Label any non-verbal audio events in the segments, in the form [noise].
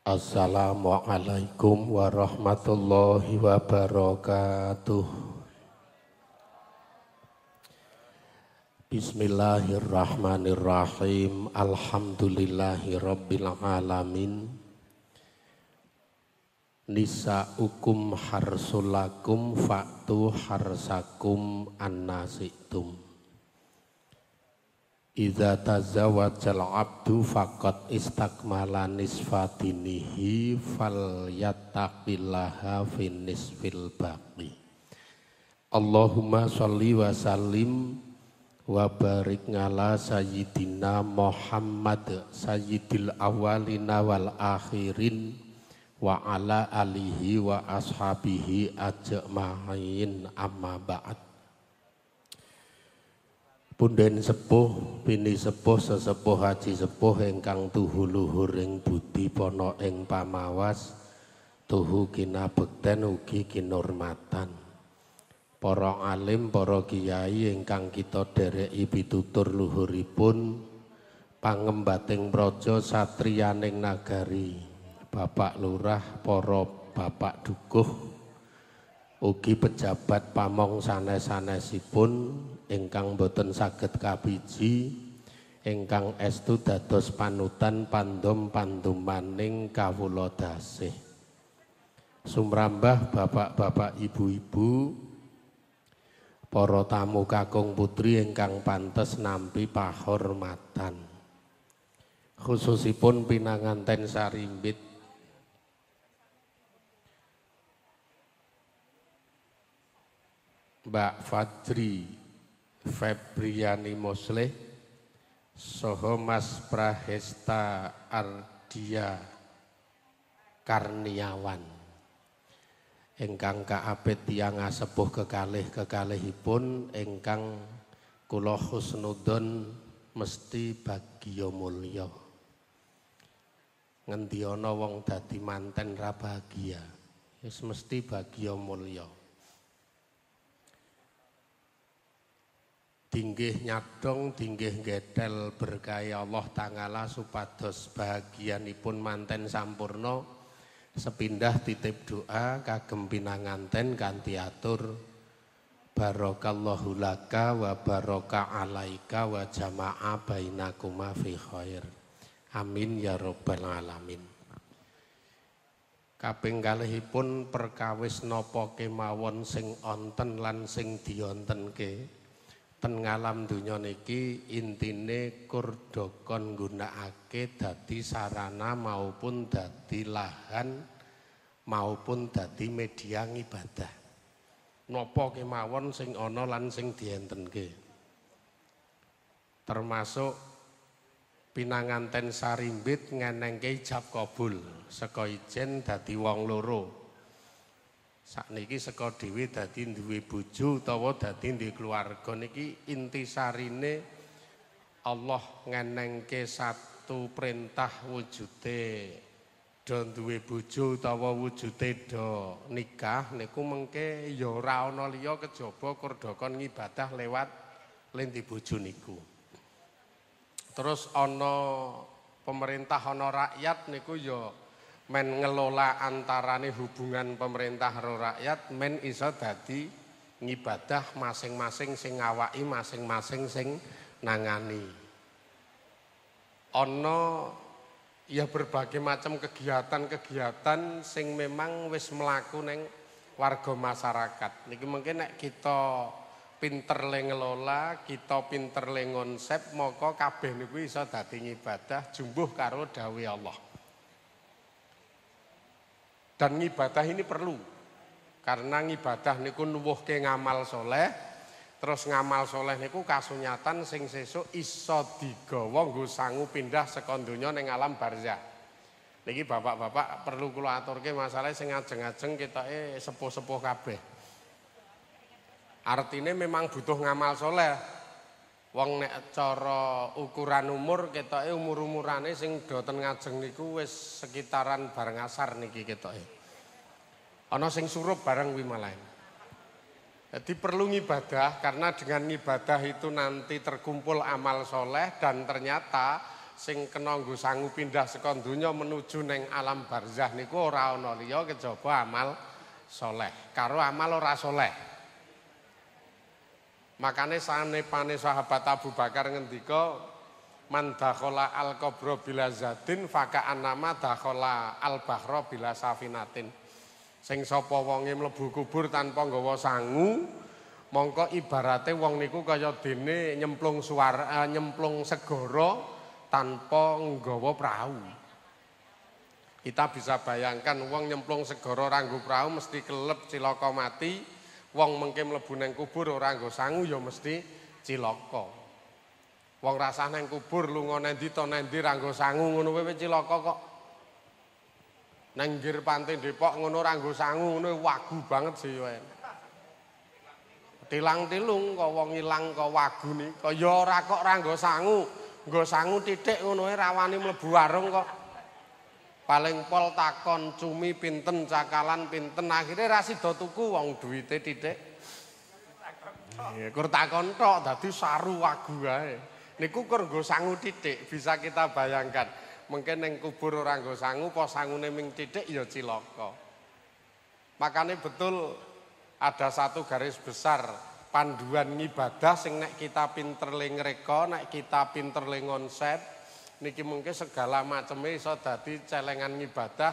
Assalamualaikum warahmatullahi wabarakatuh. Bismillahirrahmanirrahim. Alhamdulillahirabbil alamin. Nisa Nisaukum harsulakum faktu harsakum annasitum. Iza tazawajal abdu fakot istakmala nisfatinihi fal yattaqillaha finis fil baqi. Allahumma sholli wa sallim wa barik ngala sayyidina Muhammad sayyidil awalina wal akhirin wa ala alihi wa ashabihi ajma'in amma ba'd. Punden sepuh, bini sepuh, sesepuh haji sepuh engkang tuhu luhur ing budi pono ing pamawas tuhu bekten ugi kinormatan. Porong alim, porong kiai engkang kita dereki pitutur luhuripun pangembating praja satrianing nagari, Bapak Lurah, para Bapak Dukuh ugi pejabat pamong sanes-sanesipun ingkang boten saged kapiji ingkang estu dados panutan pandom pandumaning kawula dasih sumrambah bapak-bapak ibu-ibu para tamu kakung putri ingkang pantes nampi pahormatan khususipun pinanganten sarimbit Mbak Fadri Febriani Mosleh Soho Mas Prahesta Ardia Karniawan engkang kaapit tiyang asepuh kekalih kekalihipun engkang kula husnudon mesti bagio mulya ngendi wong dadi manten ra bahagia mesti bagio mulya Dinggih nyadong, dinggih gedel bergaya Allah Ta'ala supados ipun manten sampurno sepindah titip doa kagem pinanganten ganti atur barokallahu laka wa baroka alaika wa jama'a bainakuma fi khair amin ya robbal alamin kaping kalihipun perkawis napa kemawon sing onten lan sing diontenke ten ngalam donya niki intine kurdokon ake dadi sarana maupun dadi lahan maupun dadi media ibadah. Napa kemawon sing ana lan sing dientenke. Termasuk pinanganten sarimbit ngenengke ijab kabul saka ijen dadi wong loro sakniki saka dhewe dadi duwe bojo utawa dadi duwe keluarga niki intisarine Allah ngenengke satu perintah wujude do duwe bojo utawa wujude do nikah niku mengke ya ora ana liya kejaba kordokon ngibadah lewat lendi bojo niku terus ana pemerintah ana rakyat niku ya men ngelola antarane hubungan pemerintah karo rakyat men iso dadi ngibadah masing-masing sing ngawaki masing-masing sing nangani Ono ya berbagai macam kegiatan-kegiatan sing memang wis mlaku neng warga masyarakat niki mungkin nek kita pinter le ngelola kita pinter le ngonsep moko kabeh niku iso dadi ngibadah jumbuh karo dawuh Allah dan ngibadah ini perlu. Karena ngibadah niku ke ngamal soleh, terus ngamal soleh niku kasunyatan sing sesuk iso digawa nggo sangu pindah saka ning alam barzah. Niki bapak-bapak perlu kula aturke masalah sing ajeng-ajeng eh sepuh-sepuh kabeh. Artinya memang butuh ngamal soleh, Wong nek cara ukuran umur ketoke umur-umurane sing doten ngajeng niku wis sekitaran bareng asar niki ketoke. Ana sing surup bareng wimalain. malah. Jadi perlu ngibadah karena dengan ngibadah itu nanti terkumpul amal soleh dan ternyata sing kena nggo sangu pindah saka menuju neng alam barzah niku ora ana liya kejaba amal soleh karo amal ora soleh. Makanya sanepane sahabat Abu Bakar ngendika man dakhala al qabra bila zadin faka anama dakhala al Bahro bila safinatin. Sing sapa wonge mlebu kubur tanpa nggawa sangu, mongko ibarate wong niku kaya dene nyemplung suara eh, nyemplung segara tanpa nggawa perahu. Kita bisa bayangkan wong nyemplung segara ranggu perahu mesti kelep cilaka mati. Wong mengke mlebu nang kubur ora nggo sangu ya mesti cilaka. Wong rasah nang kubur lunga nang ndi to nang ndi ra nggo sangu ngono kowe cilaka kok. Nang ngir pantai Depok ngono ra nggo sangu ngono wagu banget sih yo. Tilang tilung kok wong ilang kok wagu nih. Kok ya ora kok ra nggo sangu. Nggo sangu titik ngono rawani mlebu warung kok. paling pol takon cumi pinten cakalan pinten akhirnya rasi tuku wong duit titik ya kur takon tok dadi saru wagu ae niku kur nggo sangu titik bisa kita bayangkan mungkin neng kubur orang nggo sangu po sangune ming titik ya ciloko. makanya betul ada satu garis besar panduan ibadah sing nek kita pinter ling reka nek kita pinter ling konsep niki mungkin segala macam iso dadi celengan ibadah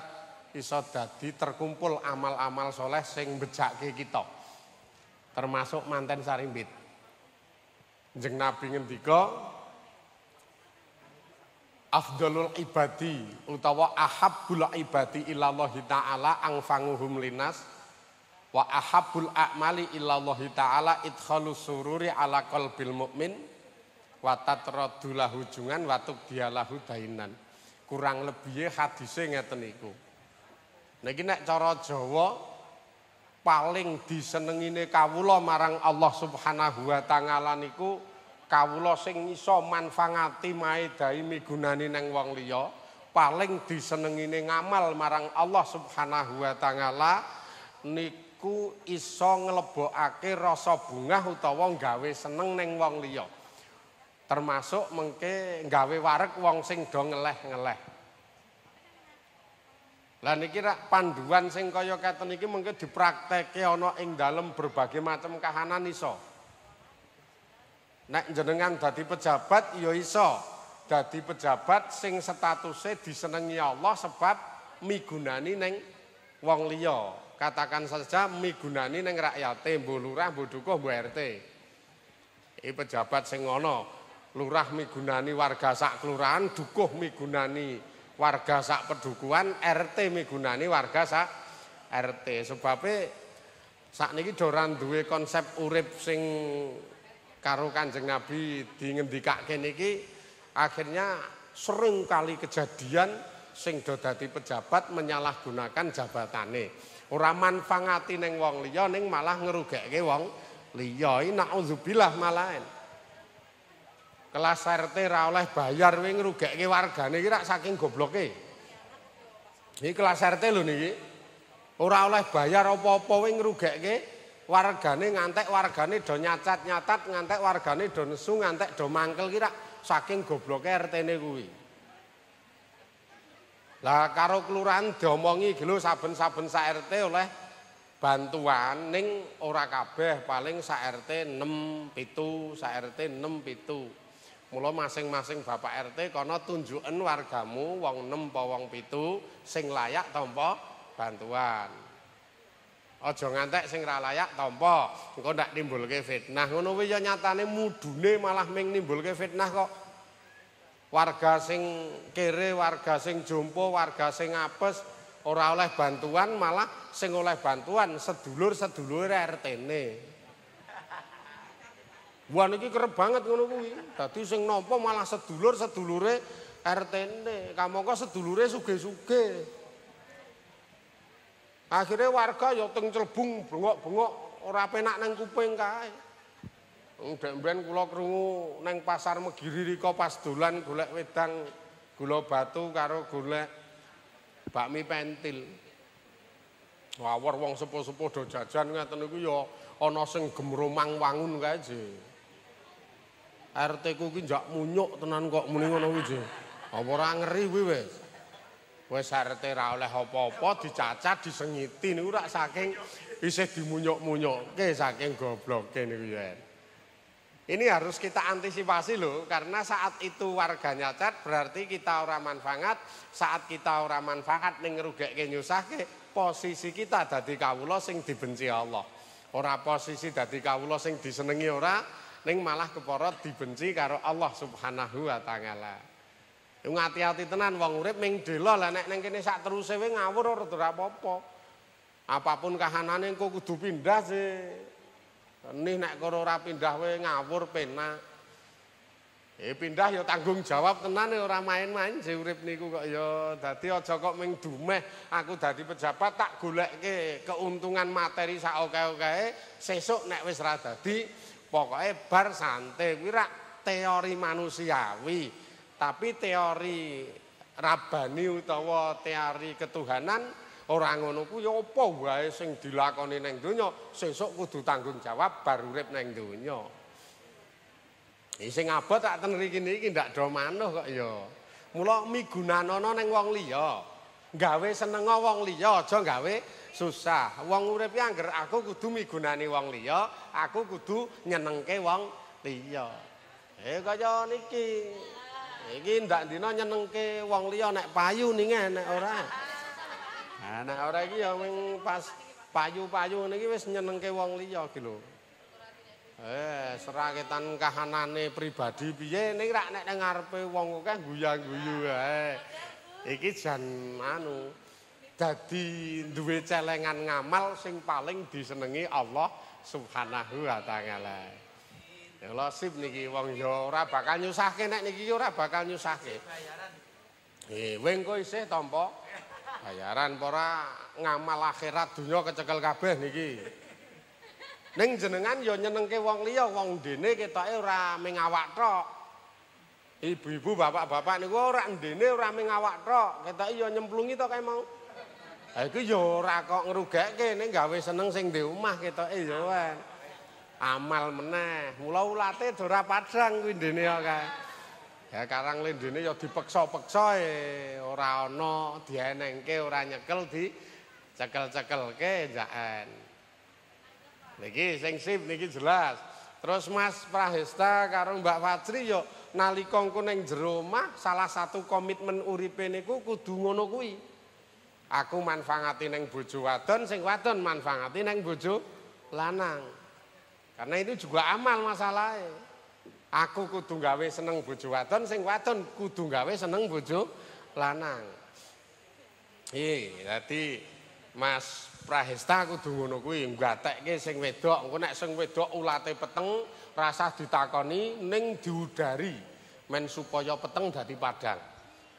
iso dadi terkumpul amal-amal soleh sing bejake kita termasuk manten sarimbit jeng nabi ngendika afdalul ibadi utawa ahabbul ibadi ilallah ta'ala angfanguhum linas wa ahabbul a'mali ilallah ta'ala idkhalu sururi ala qalbil mu'min watat rodulah hujungan watuk dialahu dainan kurang lebih hadisnya ngeten niku niki nek cara Jawa paling disenengine kawula marang Allah Subhanahu wa taala niku kawula sing iso manfaati maedai migunani neng wong liya paling disenengine ngamal marang Allah Subhanahu wa taala niku iso lebo rasa bungah utawa gawe seneng neng wong liya termasuk mengke nggawe warek wong sing do ngeleh-ngeleh. Lah niki rak panduan sing kaya katon iki mengke dipraktekke ana ing dalem berbagai macam kahanan iso. Nek jenengan dadi pejabat ya iso. Dadi pejabat sing statuse disenengi Allah sebab migunani neng wong liya. Katakan saja migunani neng rakyate, mbo lurah, mbo dukuh, mbo RT. pejabat sing ngono lurah migunani warga sak kelurahan, dukuh migunani warga sak pedukuhan, RT migunani warga sak RT. saat ini doran duwe konsep urip sing karo Kanjeng Nabi dingendikake niki akhirnya sering kali kejadian sing do dadi pejabat menyalahgunakan jabatane. Ora manfaati ning wong liya ning malah ngerugekke wong liya. Nauzubillah malahan kelas RT ra oleh bayar kuwi ngrugeke wargane iki rak saking gobloke. Ini kelas RT lho niki. Ora oleh bayar apa-apa kuwi ngrugeke wargane ngantek wargane do nyacat-nyatat ngantek wargane do nesu ngantek do mangkel saking gobloke RT-ne kuwi. Lah karo kelurahan diomongi lho saben-saben sa RT oleh bantuan ning ora kabeh paling sa RT 6 7 sa RT 6 7 Mula masing-masing Bapak RT kono tunjuken wargamu wong 6 apa wong 7 sing layak tampa bantuan. Aja ngantek sing ra layak tampa, engko ndak timbulke fitnah. Ngono kuwi ya nyatane mudune malah ming nimbulke fitnah kok. Warga sing kere, warga sing jompo, warga sing apes ora oleh bantuan malah sing oleh bantuan sedulur-sedulur RT-ne. Wah niki kere banget ngono kuwi. Dadi sing nampa malah sedulur-sedulure RT-ne. Kamangka sedulure suge-suge. Akhire warga ya teng celbung bengok-bengok ora penak nang kuping kae. Wong demben kula krungu nang pasar Megiri rika pas dolan golek wedang gula batu karo golek bakmi pentil. Wawur wong sepuh-sepuh do jajan ngaten niku ya ana sing gemromang wangun kae jek. RT ku ki njak munyuk tenan kok muni ngono kuwi Apa ora ngeri kuwi wis. Wis RT ra oleh apa-apa dicacat disengiti niku ra saking isih dimunyuk-munyukke saking gobloke niku ya. Ini harus kita antisipasi loh, karena saat itu warganya cat berarti kita orang manfaat, saat kita orang manfaat ke nyusah ke posisi kita dadi kawulo sing dibenci Allah. Orang posisi dadi kawulo sing disenengi orang ning malah keporot dibenci karo Allah Subhanahu wa taala. Yo ngati-ati tenan wong urip ming dela lah nek neng kene sak teruse wae ngawur ora apa-apa. Apapun kahanane engko kudu pindah sih. Nih nek karo ora pindah wae ngawur penak. Eh pindah ya tanggung jawab tenan ya e ora main-main sih urip niku kok ya dadi aja kok ming dumeh aku dadi pejabat tak golekke keuntungan materi sak oke-oke sesuk nek wis ra dadi pokoknya bar santai wira teori manusiawi tapi teori rabani utawa teori ketuhanan orang ngono ku ya apa wae sing dilakoni ning donya sesuk kudu tanggung jawab bar urip ning donya sing abot tak ten riki niki ndak do manuh kok ya mula migunanono ning wong liya gawe senenga wong liya aja gawe susah. Wong urip angger aku kudu migunani wong liya, aku kudu nyenengke wong liya. Eh kaya niki. Iki ndak dina nyenengke wong liya nek payu ning enek ora. Nah nek ora iki ya pas payu-payu niki wis nyenengke wong liya iki lho. Eh seraketan kahanane pribadi piye ning rak nek ngarepe wong akeh guyang-guyu ae. Iki jan anu dadi duwe celengan ngamal sing paling disenengi Allah Subhanahu wa taala. Ya Allah sip niki wong ya ora bakal nyusahke nek niki ora bakal nyusahke. Eh, weng kok isih tampa bayaran para ngamal akhirat dunia kecekel kabeh niki. Ning jenengan ya nyenengke wong liya, wong dene ketoke ora ming awak tok. Ibu-ibu, bapak-bapak niku ora ndene ora ming awak tok, ketoke ya nyemplungi to kae mau. Iki yo ora kok ngrugekke nek gawe seneng sing di omah ketoke eh, yo kan. Amal meneh. Mula ulate do ora padhang kuwi dene yo kae. Ya karang lendene yo dipeksa-peksa e ora ana dienengke ora nyekel di cekel-cekelke jaen. Niki sing sip niki jelas. Terus Mas Prahesta karo Mbak Fatri yo nalika ngko ning jero salah satu komitmen uripe niku kudu ngono kuwi. Aku manfaati neng bojo wadon, sing wadon manfaati neng bojo lanang. Karena itu juga amal masalahnya. Aku kudu gawe seneng bojo wadon, sing wadon kudu gawe seneng bojo lanang. Iya, jadi Mas Prahesta kudu ngono kuwi nggatekke sing wedok, engko nek sing wedok ulate peteng, rasah ditakoni neng diudari men supaya peteng dari padang.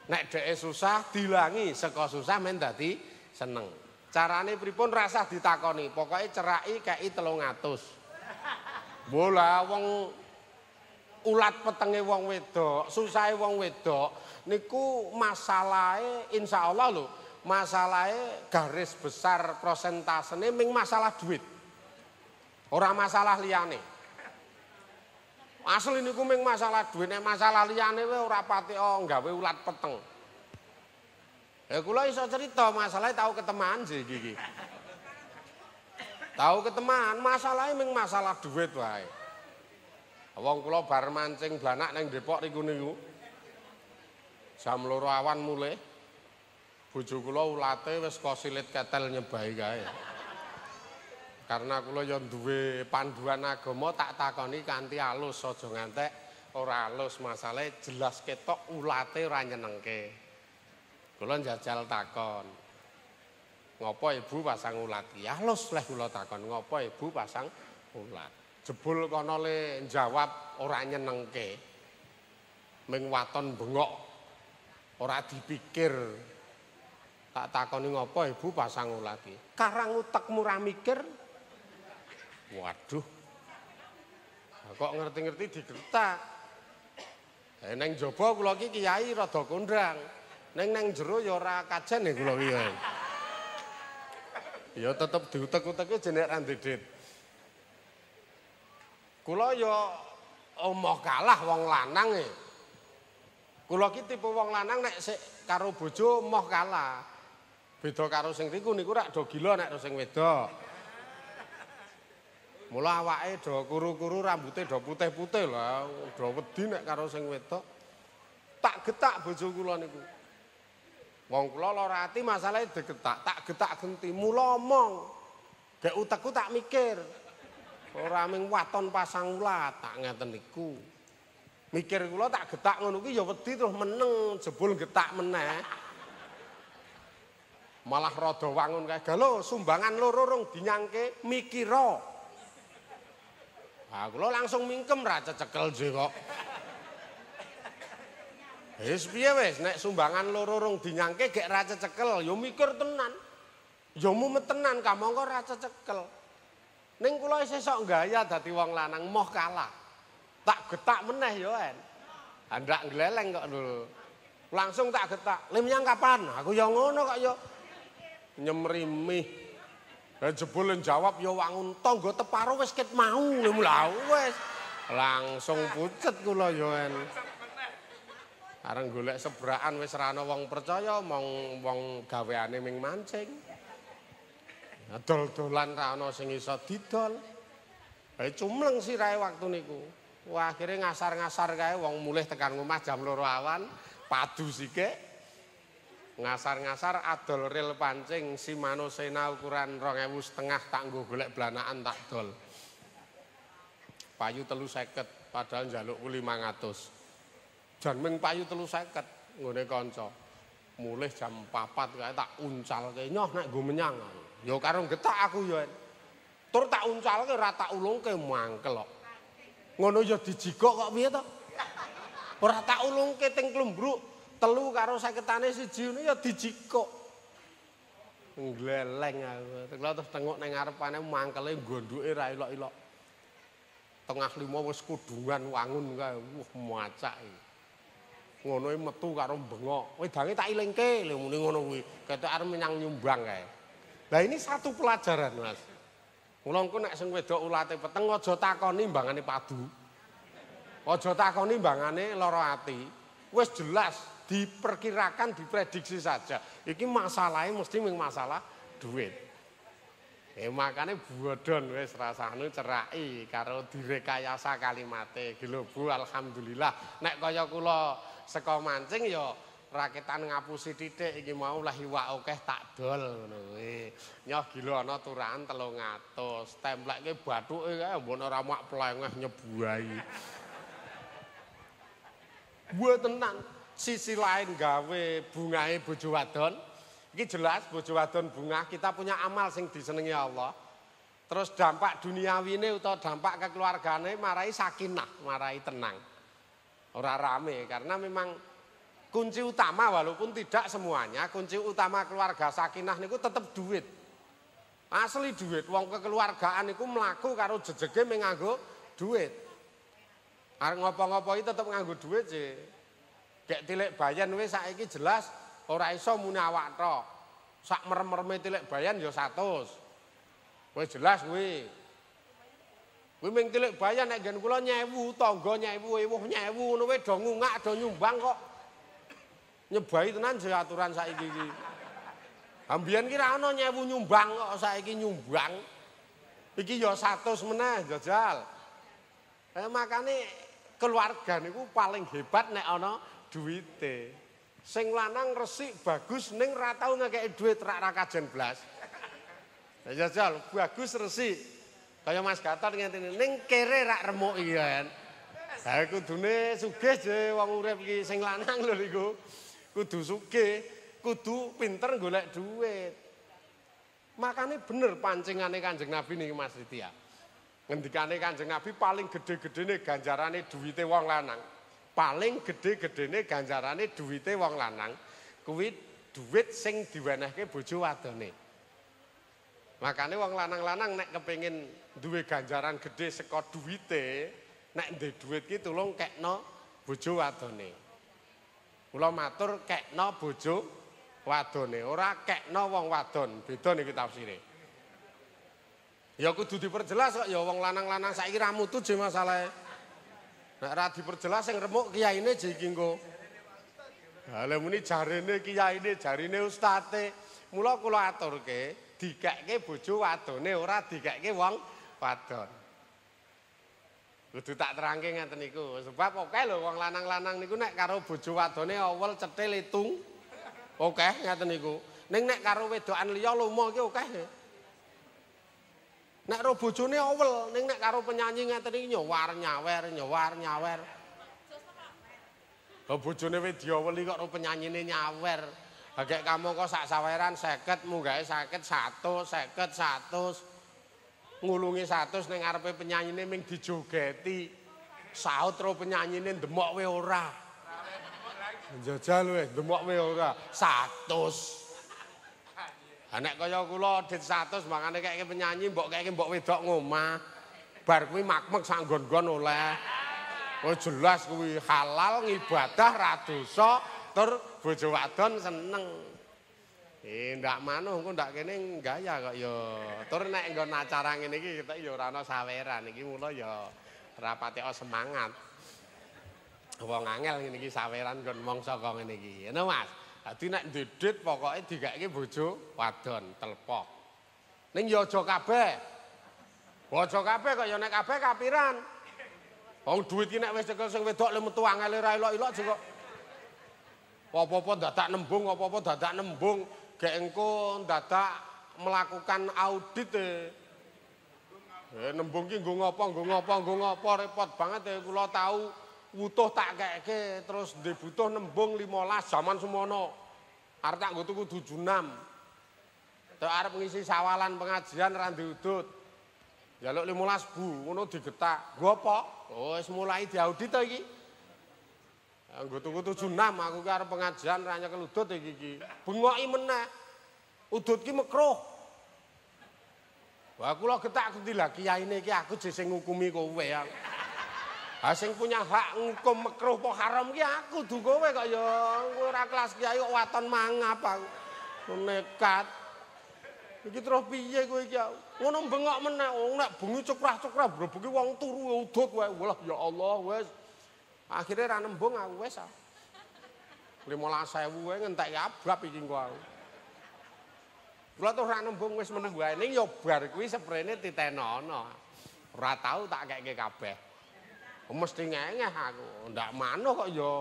Nek dheke susah dilangi saka susah men dadi seneng. Carane pripun rasah ditakoni, cerai ceraki kei ngatus. Bola wong ulat petenge wong wedok, susahe wong wedok niku masalahnya Insya Allah lho, masalahnya garis besar prosentasene ming masalah duit. Orang masalah liyane. Asli niku mung masalah duit nek masalah liyane wae ora pati oh, nggawe ulat peteng. Ya kula iso cerita masalahe tau ketemuan sih iki. Tau ketemuan masalahe mung masalah duit wae. Wong kula bar mancing blanak ning Depok niku niku. Jam loro awan mulai Bojo kula ulate wis kosilit ketel nyebai kae. karena kula ya duwe panduan agama tak takoni kanthi alus aja ngantek ora alus masalahe jelas ketok ulate ora nyenengke kula njajal takon ngopo ibu pasang ulat ya alus leh kula takon ngopo ibu pasang ulat jebul kono le jawab ora nyenengke ming waton bengok ora dipikir tak takoni ngopo ibu pasang ulat karang utekmu ra mikir Waduh. Kok ngerti-ngerti digertak. Eh, neng jobo kula ki kiai rada kondrang. Neng neng jero ya ora kajen ya kula ya. Ya tetep diutek-utek jenek randidit. Kula ya omah kalah wong lanang e. Kula ki tipe wong lanang nek sik karo bojo omah kalah. Beda karo sing riku niku rak do gila nek karo sing wedok. Mula awake do kuru-kuru rambuté do putih-putih lah, do wedi nek karo sing wedok. Tak getak bojo kula niku. Wong kula lara ati masalahe digetak, tak getak genti. Mula omong. Gek utekku tak mikir. Ora ming waton pasang tak ngeten niku. Mikir kula tak getak ngono kuwi ya wedi terus meneng jebul getak meneh. Malah rada wangun kae. Galo sumbangan loro rong dinyangke mikira. Ha kula langsung mingkem ra cecekel jek kok. Wis piye wis nek sumbangan loro rong dinyangke gek ra cecekel ya mikir tenan. Ya mumetenan kamangka ra cecekel. Ning kula isih sok gaya dadi wong lanang moh kalah. Tak getak meneh yo en. Andak gleleng kok lho. Langsung tak getak. Lim yang kapan? Aku ya ngono kok ya. Nyemrimih. Dan jebul jawab ya unta, tonggo teparo wis ket mau lho wis. Langsung pucet kula ya en. Areng golek sebrakan wis ra wong percaya mong wong gaweane ming mancing. Dol-dolan ra ana sing iso didol. Eh cumleng sirahe waktu niku. Wah akhirnya ngasar-ngasar kae wong mulih tekan ngomah jam loro awan padu sike ngasar-ngasar adol ril pancing si manusena ukuran rong setengah tak nggo golek blanaan tak dol payu telu seket padahal jaluk ku lima ngatus jan ming payu telu seket ngone konco mulih jam papat kaya tak uncal ke nyoh nak gue menyang Ya karo getak aku yo tur tak uncal ke rata ulung ke mangkel kok ngono ya dijigok kok biar tak rata ulung ke tengklum bruk telu karo sakitane siji ngono ya dijikuk. Ngleleng aku. Kula terus tengok ning ngarepane mangkele gondoke ra elok-elok. Tengah lima wis kudungan wangun kae. Wah, macak iki. ngono metu karo bengok. Wedange tak ilingke lho muni ngono kuwi. Ketok arep menyang nyumbang kae. Lah ini satu pelajaran, Mas. Mula engko nek sing wedok ulate peteng aja takoni mbangane padu. Aja takoni mbangane lara ati. Wis jelas diperkirakan, diprediksi saja. Iki masalahnya mesti masalah duit. Eh makane bodon wis rasane cerai, karo direkayasa kalimate. Gilobu alhamdulillah. Nek kaya kula seka mancing yo ya rakitan ngapusi titik iki mau lah iwa oke tak dol ngono. Nyoh gila ana turahan 300. Templeke batu, e kae mbon ora mak plengeh nyebuai. tenang sisi lain gawe bungahe bojo wadon. Iki jelas bojo wadon bunga kita punya amal sing disenengi Allah. Terus dampak duniawine utawa dampak kekeluargane marai sakinah, marai tenang. Ora rame karena memang kunci utama walaupun tidak semuanya, kunci utama keluarga sakinah niku tetap duit. Asli duit, wong kekeluargaan niku mlaku karo jejege menganggo duit. Arep ngopo itu tetep nganggo duit sih. Kek tilik bayan wis saiki jelas ora iso muni awak tok. Sak merem-mereme tilik bayan ya 100. Wis jelas kuwi. Kuwi meng tilik bayan nek jeneng kula nyewu, tangga nyewu, ewuh nyewu, ngono wae do ngungak do nyumbang kok. Nyebai tenan jo aturan saiki iki. Ambien ki ra ono nyewu nyumbang kok saiki nyumbang. Iki ya 100 meneh jajal. Eh makane keluarga niku paling hebat nek ana duwite. Sing lanang resik bagus ning ra tau ngekeki duit rak ra kajen blas. Ya jajal ya, ya, bagus resik. Kaya Mas Gatot ngene ning kere rak remuk iya kan. Ha kudune sugih je wong urip iki sing lanang lho niku. Kudu sugih, kudu pinter golek duit. Makane bener pancingane Kanjeng Nabi niki Mas Ditya. Ngendikane Kanjeng Nabi paling gede-gedene ganjarane duwite wong lanang. paling gede-gedene ganjarane duwite wong lanang kuwi duit sing diwenehke bojo wadone. Makane wong lanang-lanang nek kepengin duwe ganjaran gede saka duwite, nek ndek duit ki tulung kekno bojo wadone. Kula matur kekno bojo wadone, ora kekno wong wadon, beda niki tafsire. Ya kudu diperjelas kok ya wong lanang-lanang saiki ra mutu je masalahe. Nek ora diperjelas sing remuk kiyaine jiki engko. Halem muni jarene kiyaine, jarine ustate. Mula kula aturke, dikekke bojo wadone ora dikekke wong wadon. Kudu tak terangke ngaten niku, sebab oke lho wong lanang-lanang niku nek karo bojo wadone awel cethil itung. Oke, ngaten niku. Ning nek karo wedokan liya lumo iki oke. Okay. Nek ro bojone awel ning nek karo penyanyi ngaten iki nyawar nyawer nyawar nyawer. Lah bojone wis diaweli kok ro penyanyine nyawer. Lah gek kamu kok sak saweran 50 munggahe sakit saket, 50 100 ngulungi 100 ning ngarepe penyanyine ming dijogeti. Saut ro penyanyine demok we ora. Jajal we demok we ora 100. Anak kaya kula dit 100 mangane kaya penyanyi mbok kaya mbok wedok ngomah. Bar kuwi makmek sanggon-gon oleh. Oh jelas kuwi halal ngibadah ra dosa tur bojo wadon seneng. Eh ndak manuh kok ndak kene gaya kok yo. Tur nek nggon acara ngene iki kita yo ora ana saweran iki mulo yo rapati oh semangat. Wong angel ngene iki saweran nggon mongso kok ngene iki. Ngono mas? Dadi nek ndedet pokoke digaeke bojo wadon telpok. Ning ya aja kabeh. Bojo kabeh kok yo nek kabeh kapiran. Wong duit iki nek wis cekel sing wedok le metu angele ra elok-elok jek kok. Apa-apa dadak nembung, apa-apa dadak nembung, gek engko dadak melakukan audit e. Eh nembung ki nggo ngopo, nggo ngopo, nggo ngopo repot banget ya e. kula tau. utuh tak keke terus dhe butuh nembung 15 zaman semono. Arep tak nggo tuku 76. Tak arep ngisi sawalan pengajian ra ndhe udut. Jaluk 15 bu, ngono digetak. Gua Oh, wis mulai diaudit to iki. Anggo tuku 76 aku ki arep pengajian ra nyekel udut iki iki. Bengoki meneh. Udut ki mekruh. Wah, aku lo getak gendil lagi, ya ini ki aku jeseng ngukumi kowe ya. Ha sing punya hak ngukum makruh apa haram ki aku du kowe kok ya ora kelas kiai kok waton mangap aku. Nekat. Iki terus piye kowe iki? Ngono bengok meneh wong oh, nek bengi cukrah-cukrah brebek ki wong turu udut wae. Walah ya Allah wis. Akhire ra nembung aku wis. 15.000 ah. wae ngentek abrap iki engko aku. Kula terus ra nembung wis meneng wae ning ya bar kuwi sprene titenono. Ora tau tak kekke kabeh. mesti ngengeh aku ndak manuh kok ya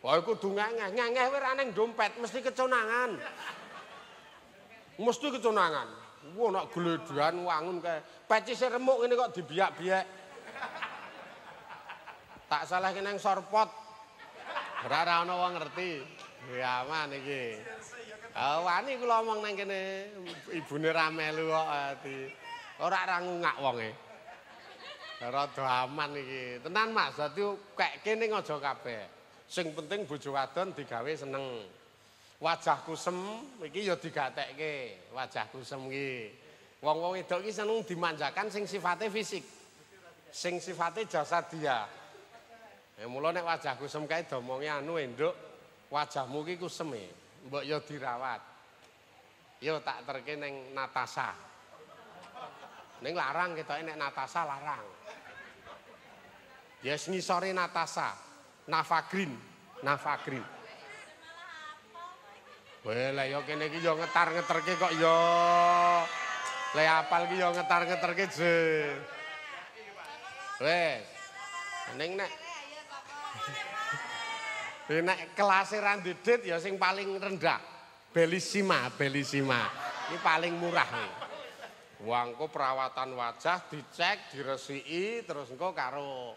wah iku kudu ngengeh ngengeh wis ra dompet mesti keconangan mesti keconangan wah nak gledhan wangun kae peci sing remuk ngene kok dibiak-biak tak salah kene yang sorpot ora ra ono wong ngerti ya aman iki Oh, wani kula omong nang kene ibune ra melu kok ati. Ora ra ngungak wonge. rada aman iki. Tenan Mas, dadi kek kene aja kabeh. Sing penting bojo wadon digawe seneng. Wajah kusem iki ya digatekke, wajah kusem iki. Wong-wong edok iki seneng dimanjakan sing sifate fisik. Sing sifate jasa dia. Ya mulo nek wajah kusem kae domongi anu enduk, wajahmu iki kuseme. Mbok ya dirawat. Ya tak terke ning Natasha. Ning larang ketoke nek Natasha larang. Yes, ngisore Natasha. Nafa Green, Nafa Green. Wela yo kene iki yo ngetar-ngeterke kok yo. Le apal iki yo ngetar-ngeterke je. Wes. Ning nek Nek kelase ra didit ya sing paling rendah. Belisima, Belisima. Ini paling murah nih. Wangku perawatan wajah dicek, diresiki terus engko karo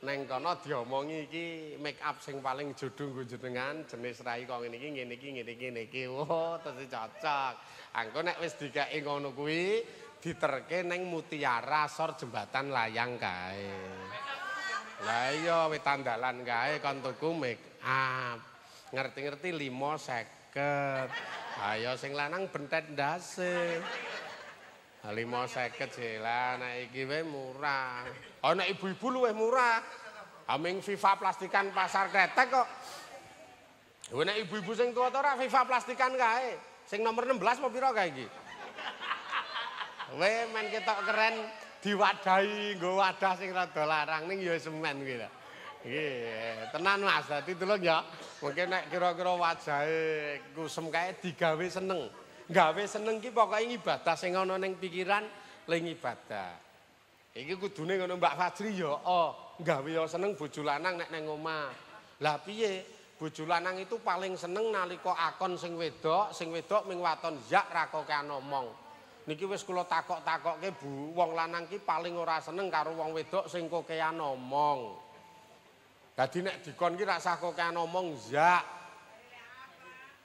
Neng kono diomongi iki make up sing paling jodoh nggo jenengan jenis rai kok ngene iki ngene iki ngene iki ngene iki wo terus cocok. Angko nek wis dikake ngono kuwi diterke neng mutiara sor jembatan layang kae. Lah iya wetandalan kae kon tuku make up. Ngerti-ngerti 50 50. Ayo sing lanang bentet ndase. Lima seket sih lah, naik iki wae murah. Oh, naik ibu-ibu luwih murah. Aming FIFA plastikan pasar kretek kok. Yo naik ibu-ibu sing tua tora FIFA plastikan kae. Sing nomor 16 mau pira kae iki? Kowe main kita keren diwadahi gue wadah sing rada larang ning ya semen kuwi lho. tenan Mas, tadi tulung ya. Mungkin nek kira-kira wajahe kusem tiga digawe seneng. gawe seneng ki pokoke ngibadah sing ana ning pikiran ling ibadah. Iki kudune ngono Mbak Fajri ya, oh, gawe ya seneng bojo lanang nek nang omah. Lah piye? Bojo lanang itu paling seneng nalika akon sing wedok, sing wedok ming waton yak rakoke anomong. Niki wis kula takok-takokke Bu, wong lanang ki paling ora seneng karo wong wedok sing kokean omong. Dadi nek dikon ki rasah kokean omong yak. Ya.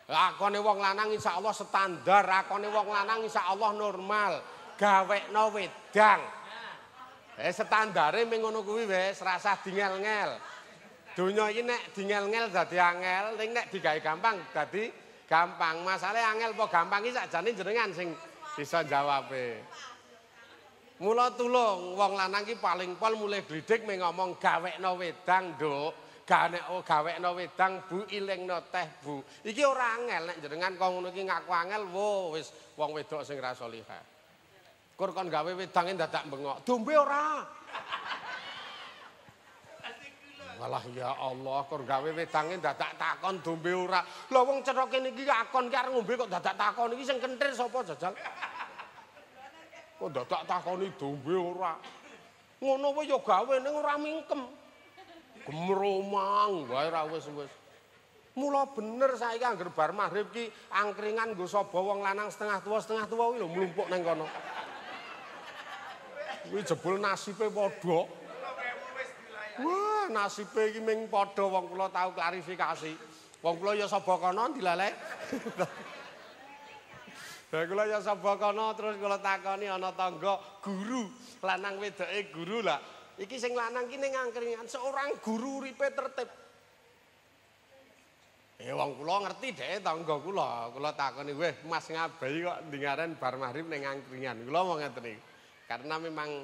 Lakone wong lanang insyaallah standar, lakone wong lanang insyaallah normal. Gawekno wedang. Eh standare mung ngono kuwi wis rasah dingel-ngel. Donya iki nek dingel-ngel dadi angel, ning nek digawe gampang dadi gampang. Masalah angel apa gampang iki sakjane jenengan sing bisa jawabe. Mula tulung wong lanang iki paling pol mulai glidik mengomong ngomong gawekno wedang, Dok. gane oh gawekno wedang bu ilingno teh bu iki ora angel nek jenengan kok ngono iki ngaku angel wo wis wong wedok sing ra salihah kur kon gawe wedange dadak bengok dombe ora Walah ya Allah kur gawe wedange dadak takon dombe ora lho wong cerok kene iki akon ki ngombe kok dadak takon iki sing kentir sapa jajal kok dadak takoni dombe ora ngono wae ya gawe ning ora mingkem gemromang wae ra wis wis. Mula bener saiki anggere bar magrib ki angkringan nggo sapa wong lanang setengah tuwa setengah tuwa kuwi lho mlumpuk nang kono. Kuwi jebul nasibe padha. Wah, nasibe iki ming padha wong kula tau klarifikasi. Wong kula ya sapa kono dilalek. [laughs] Lah kula ya sapa kono terus kula takoni ana tangga guru lanang wedoke guru lah Iki sing lanang ki ning angkringan seorang guru ripe tertib. Ya eh, wong kula ngerti dhek tangga kula, kula takoni, "Weh, Mas ngabai kok ndingaren bar mahrib ning angkringan?" Kula wong ngeten Karena memang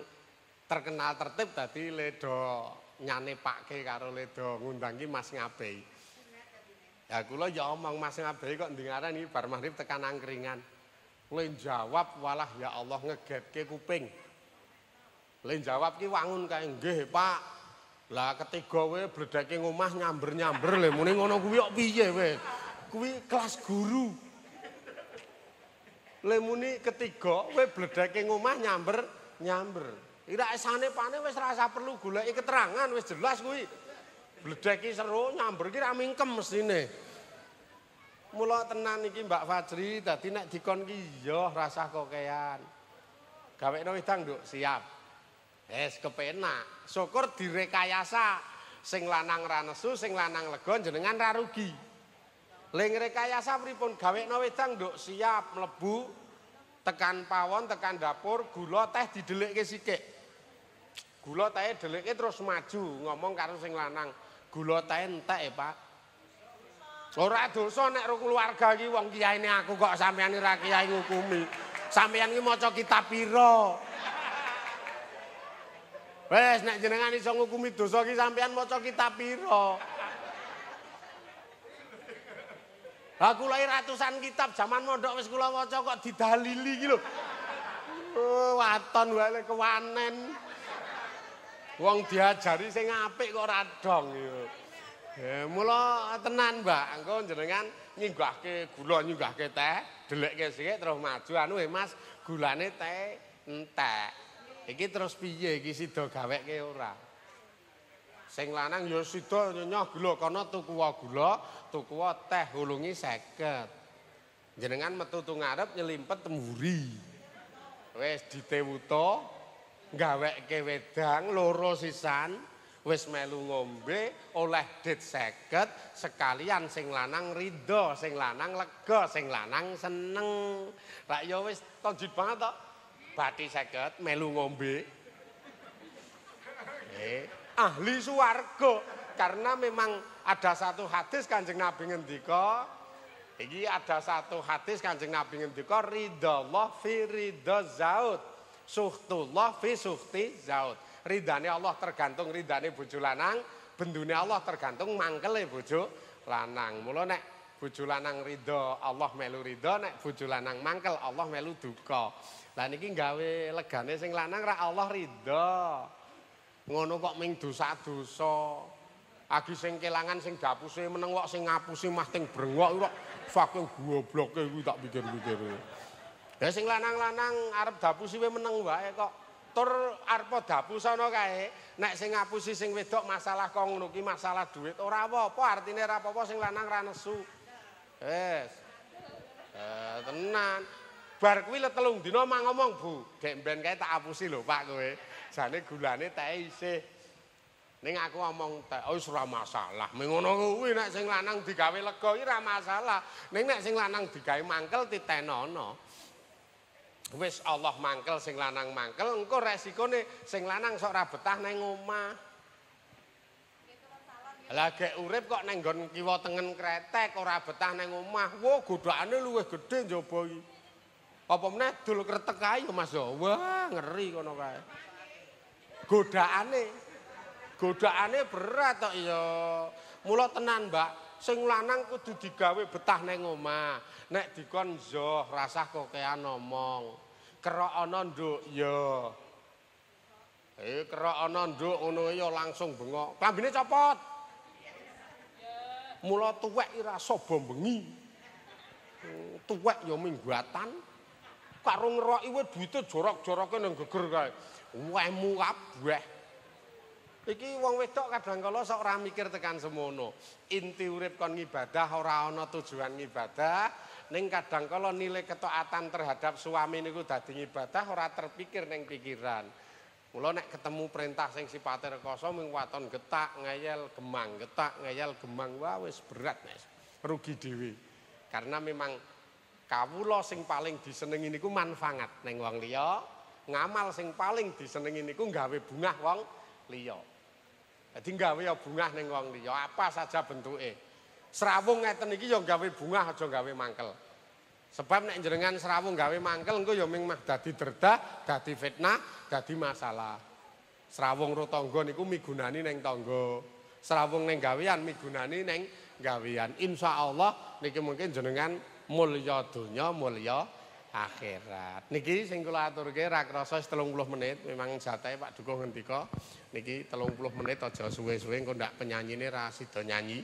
terkenal tertib tadi ledo nyane pakke karo ledo ngundang ki Mas ngabai. Ya kula ya omong Mas ngabai kok ndingaren iki bar mahrib tekan angkringan. Kula jawab, "Walah ya Allah ngegetke kuping." Lain jawab ki wangun kae nggih Pak. Lah ketiga we bledake ngomah nyamber-nyamber le muni ngono kuwi kok piye we. Kuwi kelas guru. Le muni ketiga we bledake ngomah nyamber-nyamber. Ira esane pane wis rasa perlu goleki keterangan wis jelas kuwi. Bledake seru nyamber ki ra mingkem mesine. Mula tenan iki Mbak Fajri dadi nek dikon ki yo rasah kokean. Gawekno wedang nduk siap. Es kepenak. Syukur direkayasa sing lanang ra nesu, sing lanang lega jenengan ra rugi. Ling rekayasa pripun gawekno wedang nduk siap mlebu tekan pawon, tekan dapur, gula teh didelikke sithik. Gula teh delike terus maju ngomong karo sing lanang, gula teh entek, eh, Pak. Ora dosa nek keluarga iki wong kiyaine aku kok sampeyan ora kiyai ngukumi. Sampeyan iki maca kitab piro? Wes nek jenengan iso ngukumi dosa ki sampean maca kitab pira? Aku lahir ratusan kitab, zaman mondok wis kula waca kok didalili iki lho. Oh, waton wae kewanen. Wong diajari sing apik kok radong yo. Ya, eh, mula tenan, Mbak. Engko jenengan nyinggahke gula, nyinggahke teh, delekke sithik terus maju anu eh Mas, gulane teh entek. Iki terus piye iki sida gaweke ora? Sing lanang ya sida nyenyah gula kana tuku gula, tuku teh hulungi 50. Jenengan metu tung nyelimpet temburi. Wis ditewuto gaweke wedang loro sisan wis melu ngombe oleh dit 50 sekalian sing lanang rido, sing lanang lega, sing lanang seneng. Lah ya wis tonjit banget to. bati seket melu ngombe eh, ahli suwargo karena memang ada satu hadis kanjeng Nabi ngendiko ini ada satu hadis kanjeng Nabi ngendika Allah fi ridha zaud suhtullah fi suhti zaud Ridhani Allah tergantung Ridhani bojo lanang bendune Allah tergantung mangkele bojo lanang mula nek bojo lanang ridho Allah melu ridho nek bojo lanang mangkel Allah melu duka lah niki gawe legane sing lanang ra Allah ridho ngono kok ming dosa-dosa agi sing kelangan sing dapuse meneng kok sing ngapusi mah ting brengok kok fucking gobloke kuwi tak pikir-pikir ya sing lanang-lanang arep dapusi we meneng wae kok tur arpa dapus ana kae nek sing ngapusi sing wedok masalah kok ngono masalah duit ora apa-apa artine ora apa sing lanang ra nesu Yes, Eh, tenan. Bar kuwi le telung dina mang ngomong, Bu. Gek ben kae tak apusi lho, Pak kowe. Jane gulane teh isih. Ning aku ngomong teh, oh ora masalah. Ming ngono kuwi nek sing lanang digawe lega iki ora masalah. Ning nek sing lanang digawe mangkel titenono. Wis Allah mangkel sing lanang mangkel, engko resikone sing lanang sok ra betah nang omah. Lah gek urip kok nang nggon kiwa tengen kretek ora betah nang omah. Wo godhakane luwih gedhe njaba iki. Apa meneh dul kretek kayu, yo Mas. Wah, ngeri kono kae. Godhakane. Godhakane berat tok yo. Mula tenan, Mbak. Sing lanang kudu digawe betah nang omah. Nek dikon rasah kokean omong. Kerok ana nduk yo. Eh kerok ana nduk ngono yo langsung bengok. Klambine copot. mula tuwek ira sobo hmm, tuwek ya mingguatan karo ngeroki wit duite jorok-joroke nang geger kae wemu kabeh iki wong wedok kadang kala sok ora mikir tekan semono inti urip kon ngibadah ora ana tujuan ngibadah ning kadang kala nilai ketaatan terhadap suami niku dadi ngibadah ora terpikir ning pikiran Mula nek ketemu perintah sing sipate rekoso mung waton getak ngeyel gemang, getak ngeyel gemang wae wis berat nek rugi dhewe. Karena memang kawula sing paling disenengi niku manfaat ning wong liya, ngamal sing paling disenengi niku gawe bungah wong liya. Dadi gawe ya bungah ning wong liya apa saja bentuke. Srawung ngeten iki ya gawe bungah aja gawe mangkel. Sebab nek jenengan serawu gawe mangkel engko ya ming mah dadi derdah, dadi fitnah, dadi masalah. Serawung ro tangga niku migunani neng tangga. Serawung neng gawean migunani neng gawean. Insyaallah niki mungkin jenengan mulya donya, mulya akhirat. Niki sing kula aturke ra krasa 30 menit, memang jatahe Pak Dukuh ngendika niki 30 menit aja suwe-suwe engko ndak penyanyine ra sida nyanyi.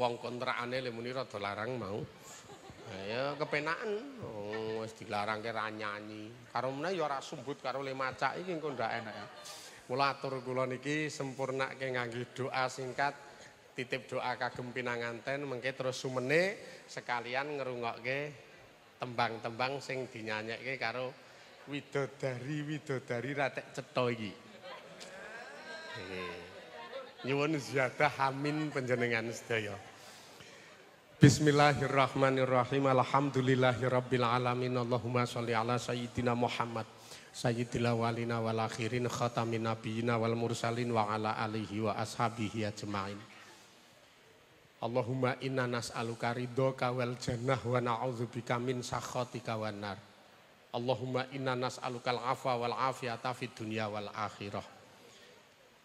Wong kontrakane lemuni rada larang mau. Gaya kepenaan. Oh, wis dilarang ke nyanyi. Karo mena ya ora sumbut karo le macak iki engko ndak enak. Mula atur kula niki sampurnake ngangge doa singkat titip doa kagem pinanganten mengke terus sumene sekalian ngerungokke tembang-tembang sing dinyanyike karo widodari widodari ratek cetha iki. Nggih. Nyuwun ziyadah amin panjenengan sedaya. Bismillahirrahmanirrahim. Alhamdulillahirabbil alamin. Allahumma sholli ala sayyidina Muhammad sayyidil walina wal akhirin khatamin nabiyina wal mursalin wa ala alihi wa ashabihi ajmain. Allahumma inna nas'aluka ridhoka wal jannah wa na'udzubika min sakhatika wan nar. Allahumma inna al afa wal afiyata fid dunya wal akhirah.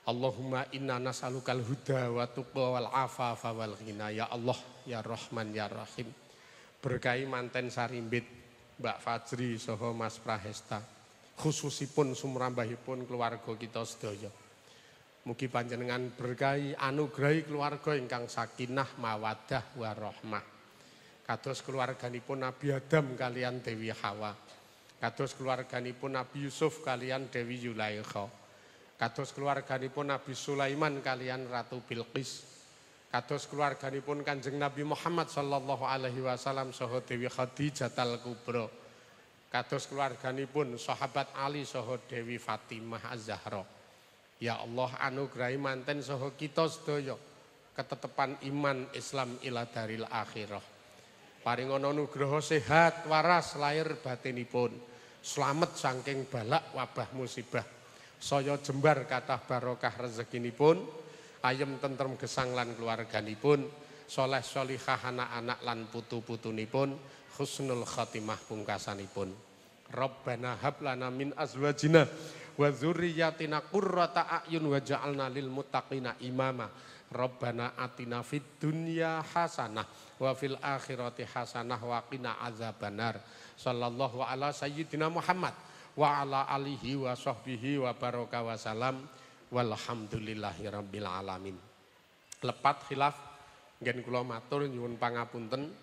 Allahumma inna nas'alukal huda wa tuqwa wal afafa wal ghina. Ya Allah, ya Rahman, ya Rahim. Berkai manten sarimbit Mbak Fajri soho Mas Prahesta. Khususipun sumrambahipun keluarga kita sedaya. Mugi panjenengan berkai anugerahi keluarga ingkang sakinah mawadah warahmah. Kados keluarganipun Nabi Adam kalian Dewi Hawa. Kados keluarganipun Nabi Yusuf kalian Dewi Yulaikho. Kados keluarganipun Nabi Sulaiman kalian Ratu Bilqis. Kados keluarganipun Kanjeng Nabi Muhammad sallallahu alaihi wasallam saha Dewi Khadijah Al Kubra. Kados keluarganipun sahabat Ali saha Dewi Fatimah Az-Zahra. Ya Allah anugerahi manten saha kita sedaya ketetepan iman Islam ila daril akhirah. paringon nugraha sehat waras lahir batinipun. selamat saking balak wabah musibah. Saya jembar kata barokah pun ayem tentrem gesang lan pun soleh solihah anak-anak lan putu-putunipun, putu husnul khotimah pungkasanipun. Rabbana hab min azwajina wa zurriyatina qurrata a'yun waj'alna lil mutaqina imama. Rabbana atina fid dunya hasanah wa fil akhirati hasanah wa qina azabannar. Sallallahu ala sayyidina Muhammad wa ala alihi wa sahbihi wa baraka wa salam walhamdulillahi rabbil alamin lepat khilaf ngen kula matur nyuwun pangapunten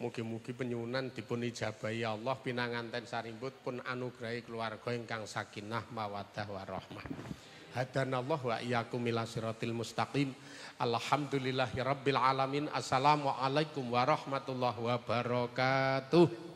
mugi-mugi penyuwunan dipun ijabahi Allah pinanganten sarimbut pun anugerahi keluarga ingkang sakinah mawaddah warahmah Hadana Allah wa iyyakum ila siratil mustaqim. Alhamdulillahirabbil alamin. Assalamualaikum warahmatullahi wabarakatuh.